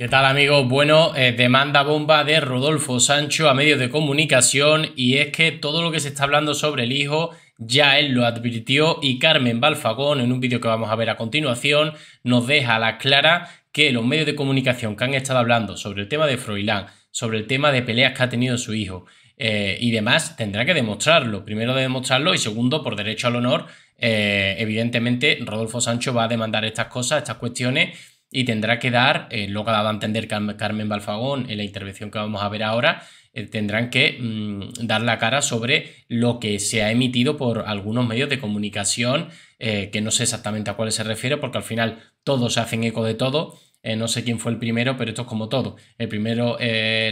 ¿Qué tal amigos? Bueno, eh, demanda bomba de Rodolfo Sancho a medios de comunicación y es que todo lo que se está hablando sobre el hijo ya él lo advirtió y Carmen Balfagón en un vídeo que vamos a ver a continuación nos deja a la clara que los medios de comunicación que han estado hablando sobre el tema de Froilán, sobre el tema de peleas que ha tenido su hijo eh, y demás tendrá que demostrarlo. Primero de demostrarlo y segundo por derecho al honor eh, evidentemente Rodolfo Sancho va a demandar estas cosas, estas cuestiones y tendrá que dar, eh, lo que ha dado a entender Carmen Balfagón en la intervención que vamos a ver ahora, eh, tendrán que mm, dar la cara sobre lo que se ha emitido por algunos medios de comunicación, eh, que no sé exactamente a cuáles se refiere, porque al final todos hacen eco de todo. no sé quién fue el primero, pero esto es como todo. El primero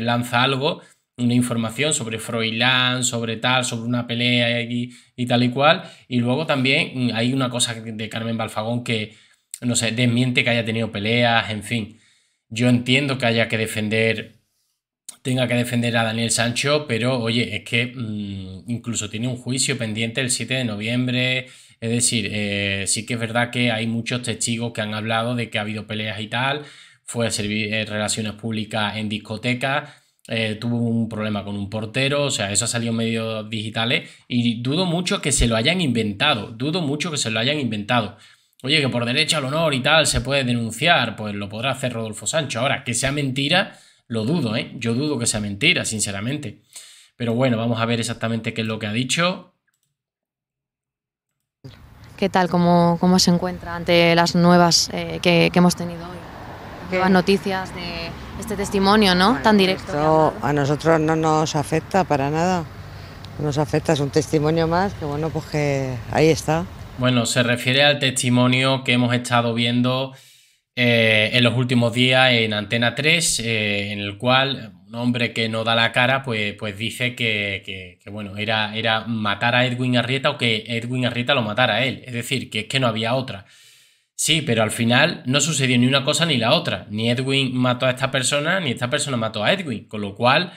lanza algo, una información sobre Froilán, sobre tal, sobre una pelea y tal y cual. Y luego también mm, hay una cosa de Carmen Balfagón que, no sé, desmiente que haya tenido peleas, en fin. Yo entiendo que haya que defender, tenga que defender a Daniel Sancho, pero oye, es que mm, incluso tiene un juicio pendiente el 7 de noviembre. Es decir, eh, sí que es verdad que hay muchos testigos que han hablado de que ha habido peleas y tal. Fue a servir eh, relaciones públicas en discoteca eh, tuvo un problema con un portero, o sea, eso ha salido en medios digitales y dudo mucho que se lo hayan inventado, dudo mucho que se lo hayan inventado. Oye, que por derecho al honor y tal se puede denunciar, pues lo podrá hacer Rodolfo Sancho. Ahora, que sea mentira, lo dudo, ¿eh? Yo dudo que sea mentira, sinceramente. Pero bueno, vamos a ver exactamente qué es lo que ha dicho. ¿Qué tal? ¿Cómo, se encuentra ante las nuevas eh, que, hemos tenido hoy? Nuevas noticias de este testimonio, ¿no? Tan directo. Esto a nosotros no nos afecta para nada. nos afecta, es un testimonio más que, bueno, pues que ahí está. Bueno, se refiere al testimonio que hemos estado viendo eh, en los últimos días en Antena 3, eh, en el cual un hombre que no da la cara, pues, pues dice que, bueno, era, era matar a Edwin Arrieta o que Edwin Arrieta lo matara a él. Es decir, que es que no había otra. Sí, pero al final no sucedió ni una cosa ni la otra. Ni Edwin mató a esta persona, ni esta persona mató a Edwin. Con lo cual,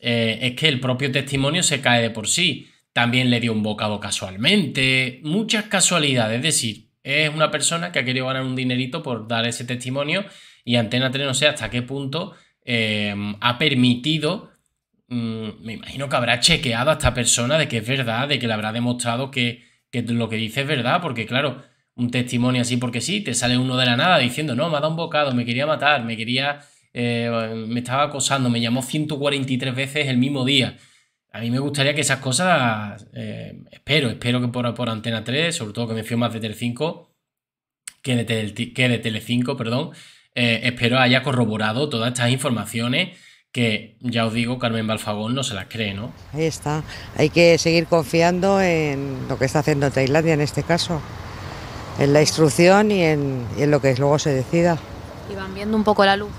eh, es que el propio testimonio se cae de por sí también le dio un bocado casualmente, muchas casualidades, es decir, es una persona que ha querido ganar un dinerito por dar ese testimonio y Antena 3 no sé hasta qué punto em, ha permitido, mm, me imagino que habrá chequeado a esta persona de que es verdad, de que le habrá demostrado que, lo que dice es verdad, porque claro, un testimonio así porque sí, te sale uno de la nada diciendo, no, me ha dado un bocado, me quería matar, me quería, eh, me estaba acosando, me llamó 143 veces el mismo día a mí me gustaría que esas cosas, eh, espero, espero que por, por, Antena 3, sobre todo que me fío más de Tele5, que de, Tele, 5 perdón, eh, espero haya corroborado todas estas informaciones que, ya os digo, Carmen Balfagón no se las cree, ¿no? Ahí está, hay que seguir confiando en lo que está haciendo Tailandia en este caso, en la instrucción y en, y en lo que luego se decida. Y van viendo un poco la luz.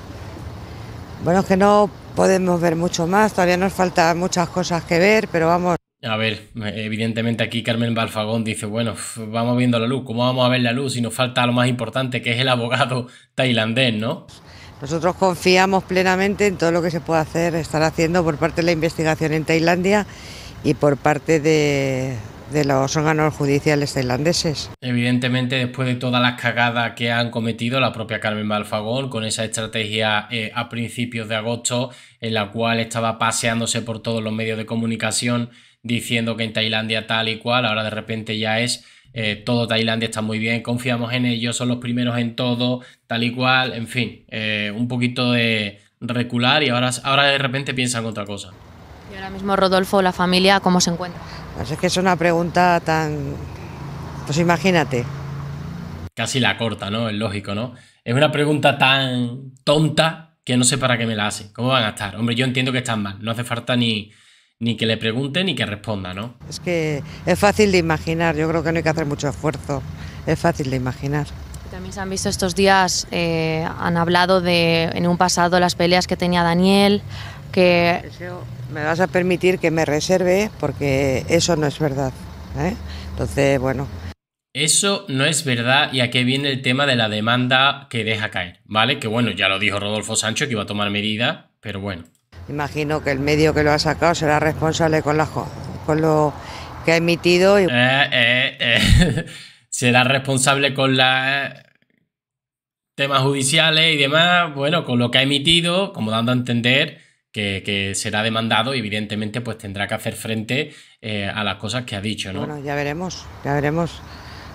Bueno, es que no podemos ver mucho más, todavía nos faltan muchas cosas que ver, pero vamos. A ver, evidentemente aquí Carmen Balfagón dice, bueno, vamos viendo la luz, ¿cómo vamos a ver la luz si nos falta lo más importante que es el abogado tailandés, ¿no? Nosotros confiamos plenamente en todo lo que se puede hacer, estar haciendo por parte de la investigación en Tailandia y por parte de, de los órganos judiciales tailandeses. Evidentemente, después de todas las cagadas que han cometido la propia Carmen Balfagón con esa estrategia eh, a principios de agosto, en la cual estaba paseándose por todos los medios de comunicación diciendo que en Tailandia tal y cual, ahora de repente ya es eh, todo Tailandia está muy bien, confiamos en ellos, son los primeros en todo, tal y cual, en fin, eh, un poquito de recular y ahora, ahora de repente piensan otra cosa. Y ahora mismo Rodolfo, la familia, ¿cómo se encuentra? Pues es que es una pregunta tan... Pues imagínate. Casi la corta, ¿no? Es lógico, ¿no? Es una pregunta tan tonta que no sé para qué me la hace. ¿Cómo van a estar? Hombre, yo entiendo que están mal. No hace falta ni, ni que le pregunte ni que responda, ¿no? Es que es fácil de imaginar. Yo creo que no hay que hacer mucho esfuerzo. Es fácil de imaginar. También se han visto estos días, eh, han hablado de en un pasado las peleas que tenía Daniel, que me vas a permitir que me reserve porque eso no es verdad. ¿eh? Entonces, bueno. Eso no es verdad y aquí viene el tema de la demanda que deja caer, ¿vale? Que bueno, ya lo dijo Rodolfo Sancho que iba a tomar medidas, pero bueno. Imagino que el medio que lo ha sacado será responsable con, la, con lo que ha emitido. Y... Eh, eh, será responsable con los temas judiciales y demás, bueno, con lo que ha emitido, como dando a entender que, será demandado y evidentemente pues tendrá que hacer frente eh, a las cosas que ha dicho, ¿no? Bueno, ya veremos, ya veremos,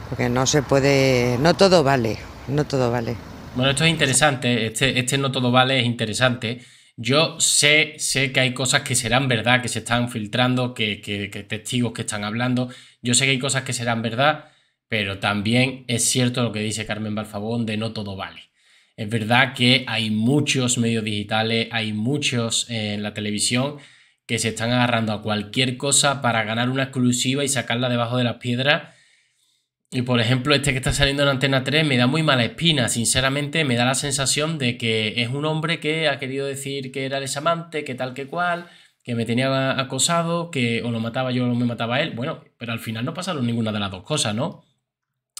porque no se puede, no todo vale, no todo vale. Bueno, esto es interesante, este, este, no todo vale es interesante. Yo sé, sé que hay cosas que serán verdad, que se están filtrando, que, que, que testigos que están hablando, yo sé que hay cosas que serán verdad, pero también es cierto lo que dice Carmen Balfabón de no todo vale. Es verdad que hay muchos medios digitales, hay muchos eh, en la televisión que se están agarrando a cualquier cosa para ganar una exclusiva y sacarla debajo de las piedras. Y por ejemplo, este que está saliendo en Antena 3 me da muy mala espina, sinceramente me da la sensación de que es un hombre que ha querido decir que era el desamante, que tal que cual, que me tenía acosado, que o lo mataba yo o me mataba él. Bueno, pero al final no pasaron ninguna de las dos cosas, ¿no?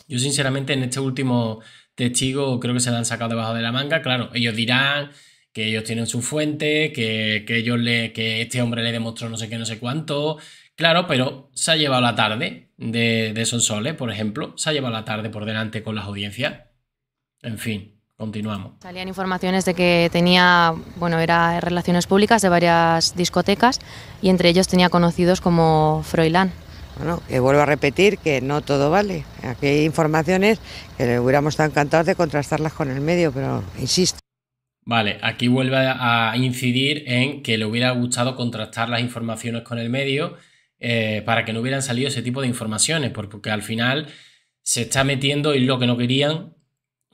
Yo sinceramente en este último testigo creo que se la han sacado debajo de la manga. Claro, ellos dirán que ellos tienen su fuente, que, ellos le, que este hombre le demostró no sé qué, no sé cuánto. Claro, pero se ha llevado la tarde de, de por ejemplo. Se ha llevado la tarde por delante con las audiencias. En fin, continuamos. Salían informaciones de que tenía, bueno, era relaciones públicas de varias discotecas y entre ellos tenía conocidos como Froilán. Bueno, que vuelvo a repetir que no todo vale. Aquí hay informaciones que le hubiéramos estado encantados de contrastarlas con el medio, pero insisto. Vale, aquí vuelve a incidir en que le hubiera gustado contrastar las informaciones con el medio eh, para que no hubieran salido ese tipo de informaciones, porque al final se está metiendo, y lo que no querían,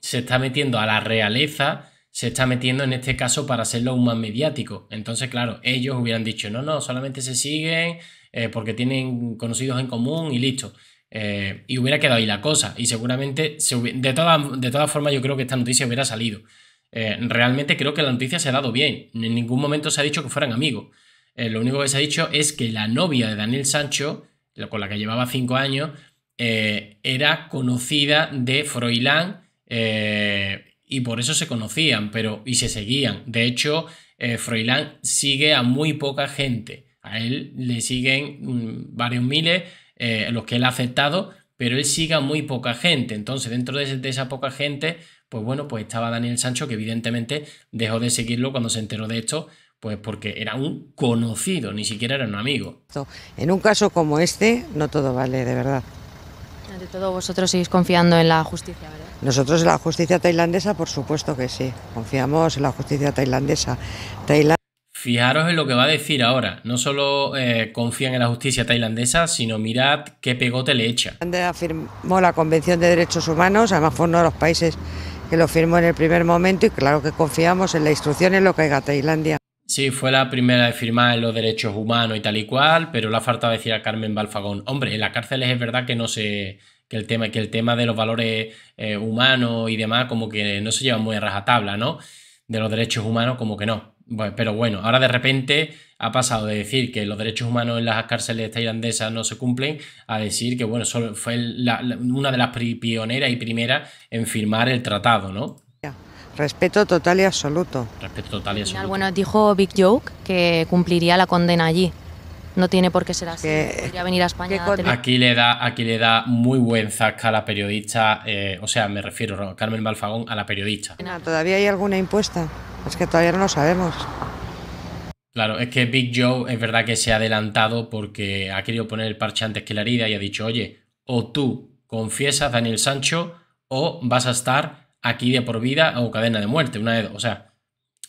se está metiendo a la realeza, se está metiendo en este caso para hacerlo aún más mediático. Entonces, claro, ellos hubieran dicho, no, no, solamente se siguen eh, porque tienen conocidos en común y listo. Eh, y hubiera quedado ahí la cosa. Y seguramente, de todas formas, yo creo que esta noticia hubiera salido. Eh, realmente creo que la noticia se ha dado bien. En ningún momento se ha dicho que fueran amigos. lo único que se ha dicho es que la novia de Daniel Sancho, con la que llevaba cinco años, era conocida de Froilán y por eso se conocían pero, y se seguían. De hecho, Froilán sigue a muy poca gente. A él le siguen mm, varios miles, eh, los que él ha aceptado, pero él sigue a muy poca gente. Entonces, dentro de, esa poca gente, pues bueno, pues estaba Daniel Sancho, que evidentemente dejó de seguirlo cuando se enteró de esto, pues porque era un conocido, ni siquiera era un amigo. En un caso como este, no todo vale, de verdad. Ante todo, vosotros seguís confiando en la justicia, ¿verdad? Nosotros en la justicia tailandesa, por supuesto que sí. Confiamos en la justicia tailandesa. Fijaros en lo que va a decir ahora. No solo eh, confían en la justicia tailandesa, sino mirad qué pegote le echa. Tailandia firmó la Convención de Derechos Humanos, además fue uno de los países que lo firmó en el primer momento y claro que confiamos en la instrucción en lo que haga Tailandia. Sí, fue la primera de firmar en los derechos humanos y tal y cual, pero la falta decir a Carmen Balfagón, hombre, en las cárceles es verdad que no se que el tema que el tema de los valores eh, humanos y demás como que no se lleva muy a rajatabla, ¿no? De los derechos humanos como que no pero bueno, ahora de repente ha pasado de decir que los derechos humanos en las cárceles tailandesas no se cumplen a decir que, bueno, fue una de las pioneras y primeras en firmar el tratado, ¿no? Respeto total y absoluto. Respeto total y absoluto. Bueno, dijo Big Joke que cumpliría la condena allí. No tiene por qué ser así. Que, Podría venir a España. aquí le da, aquí le da muy buen zasca a la periodista, eh, o sea, me refiero, Carmen Balfagón, a la periodista. Todavía hay alguna impuesta. Es que todavía no lo sabemos. Claro, es que Big Joe es verdad que se ha adelantado porque ha querido poner el parche antes que la herida y ha dicho, oye, o tú confiesas Daniel Sancho o vas a estar aquí de por vida o cadena de muerte, una O sea,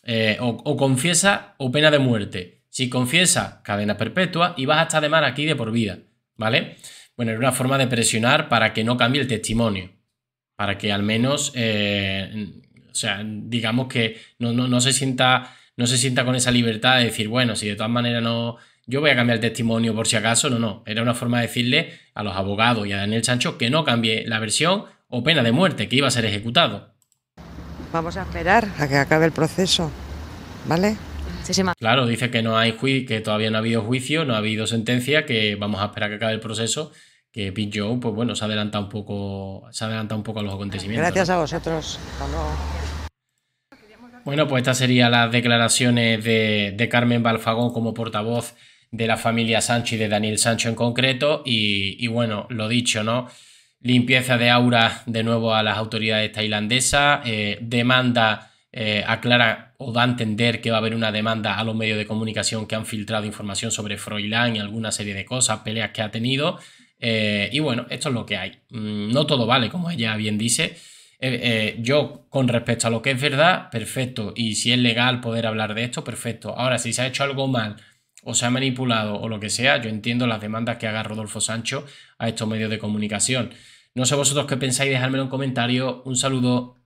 eh, o, confiesa o pena de muerte. Si confiesa, cadena perpetua y vas a estar de mar aquí de por vida, ¿vale? Bueno, era una forma de presionar para que no cambie el testimonio, para que al menos eh, o sea, digamos que no, se sienta, no se sienta con esa libertad de decir, bueno, si de todas maneras no, yo voy a cambiar el testimonio por si acaso, no, no. Era una forma de decirle a los abogados y a Daniel Sancho que no cambie la versión o pena de muerte, que iba a ser ejecutado. Vamos a esperar a que acabe el proceso, ¿vale? claro, dice que no hay que todavía no ha habido juicio, no ha habido sentencia, que vamos a esperar a que acabe el proceso que Big Joe, pues bueno, se adelanta un poco, se adelanta un poco a los acontecimientos. Gracias a vosotros. Bueno, pues estas serían las declaraciones de, Carmen Balfagón como portavoz de la familia Sancho y de Daniel Sancho en concreto. Y, bueno, lo dicho, ¿no? Limpieza de aura de nuevo a las autoridades tailandesas, eh, demanda eh, aclara o da a entender que va a haber una demanda a los medios de comunicación que han filtrado información sobre Froilán y alguna serie de cosas, peleas que ha tenido. Eh, y bueno, esto es lo que hay. Mm, no todo vale, como ella bien dice. Eh, eh, yo, con respecto a lo que es verdad, perfecto. Y si es legal poder hablar de esto, perfecto. Ahora, si se ha hecho algo mal o se ha manipulado o lo que sea, yo entiendo las demandas que haga Rodolfo Sancho a estos medios de comunicación. No sé vosotros qué pensáis, dejármelo en comentario. Un saludo.